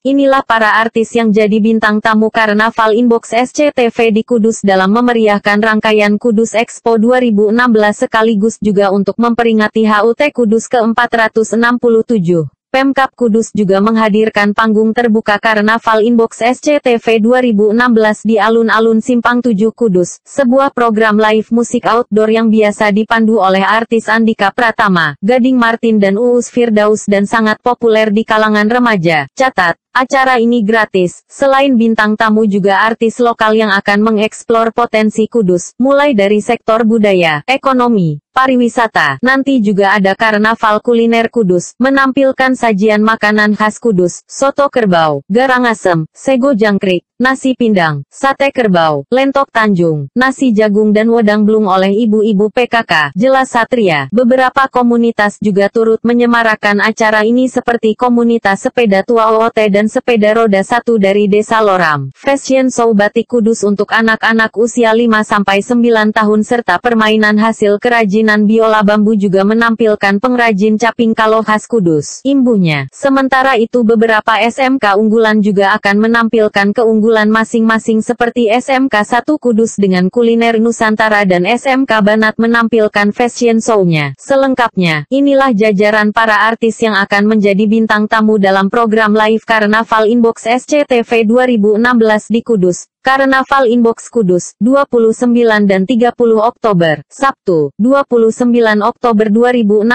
Inilah para artis yang jadi bintang tamu Karnaval Inbox SCTV di Kudus dalam memeriahkan rangkaian Kudus Expo 2016 sekaligus juga untuk memperingati HUT Kudus ke-467. Pemkap Kudus juga menghadirkan panggung terbuka Karnaval Inbox SCTV 2016 di alun-alun Simpang 7 Kudus, sebuah program live musik outdoor yang biasa dipandu oleh artis Andika Pratama, Gading Martin dan Uus Firdaus dan sangat populer di kalangan remaja. Catat, acara ini gratis, selain bintang tamu juga artis lokal yang akan mengeksplor potensi Kudus, mulai dari sektor budaya, ekonomi, pariwisata. Nanti juga ada karnaval kuliner Kudus, menampilkan sajian makanan khas Kudus, soto kerbau, garang asem, sego jangkrik, nasi pindang, sate kerbau, lentok tanjung, nasi jagung dan wedang belum oleh ibu-ibu PKK, jelas satria. Beberapa komunitas juga turut menyemarakan acara ini seperti komunitas sepeda tua OOT dan sepeda roda satu dari Desa Loram. Fashion Show Batik Kudus untuk anak-anak usia 5-9 tahun serta permainan hasil kerajin kerajinan biola bambu juga menampilkan pengrajin caping kalau khas Kudus, imbuhnya. Sementara itu beberapa SMK unggulan juga akan menampilkan keunggulan masing-masing seperti SMK 1 Kudus dengan kuliner Nusantara dan SMK Banat menampilkan fashion show-nya. Selengkapnya, inilah jajaran para artis yang akan menjadi bintang tamu dalam program live Karnaval Inbox SCTV 2016 di Kudus. Karnaval Inbox Kudus, 29 dan 30 Oktober, Sabtu, 29 Oktober 2016,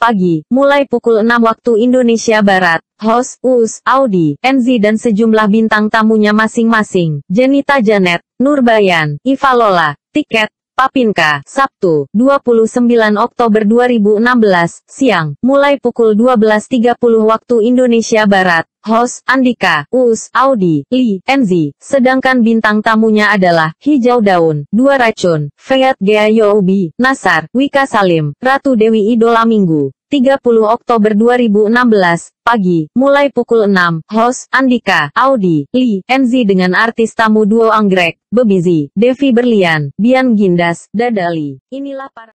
pagi, mulai pukul 6 waktu Indonesia Barat. Host, Us, Audi, NZ dan sejumlah bintang tamunya masing-masing, Jenita Janet, Nurbayan, Ivalola, tiket, Papinka, Sabtu, 29 Oktober 2016, siang, mulai pukul 12.30 waktu Indonesia Barat. Host, Andika, Us, Audi, Li, Enzi, sedangkan bintang tamunya adalah, Hijau Daun, Dua Racun, Feat Yobi, Nasar, Wika Salim, Ratu Dewi Idola Minggu. 30 Oktober 2016, pagi, mulai pukul 6, host, Andika, Audi, Lee, Enzi dengan artis tamu duo Anggrek, Bebizi, Devi Berlian, Bian Gindas, Dadali. Inilah para